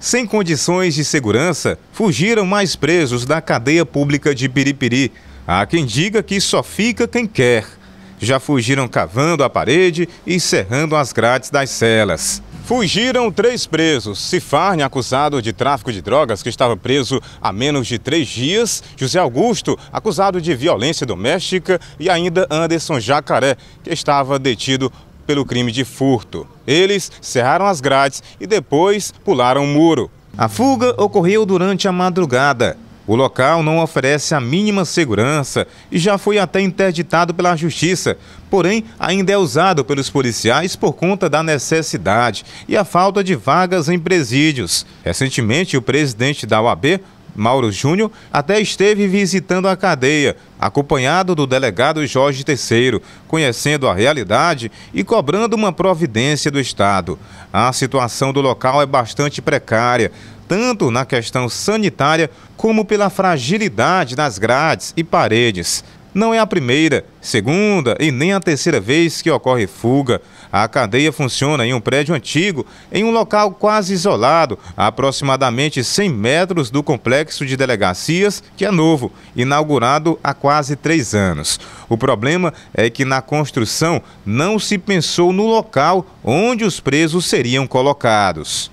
Sem condições de segurança, fugiram mais presos da cadeia pública de Piripiri. Há quem diga que só fica quem quer. Já fugiram cavando a parede e cerrando as grades das celas. Fugiram três presos. Cifarne, acusado de tráfico de drogas, que estava preso há menos de três dias. José Augusto, acusado de violência doméstica. E ainda Anderson Jacaré, que estava detido pelo crime de furto. Eles cerraram as grades e depois pularam o muro. A fuga ocorreu durante a madrugada. O local não oferece a mínima segurança e já foi até interditado pela justiça, porém ainda é usado pelos policiais por conta da necessidade e a falta de vagas em presídios. Recentemente, o presidente da UAB, Mauro Júnior, até esteve visitando a cadeia, acompanhado do delegado Jorge III, conhecendo a realidade e cobrando uma providência do Estado. A situação do local é bastante precária, tanto na questão sanitária como pela fragilidade das grades e paredes. Não é a primeira, segunda e nem a terceira vez que ocorre fuga. A cadeia funciona em um prédio antigo, em um local quase isolado, a aproximadamente 100 metros do complexo de delegacias, que é novo, inaugurado há quase três anos. O problema é que na construção não se pensou no local onde os presos seriam colocados.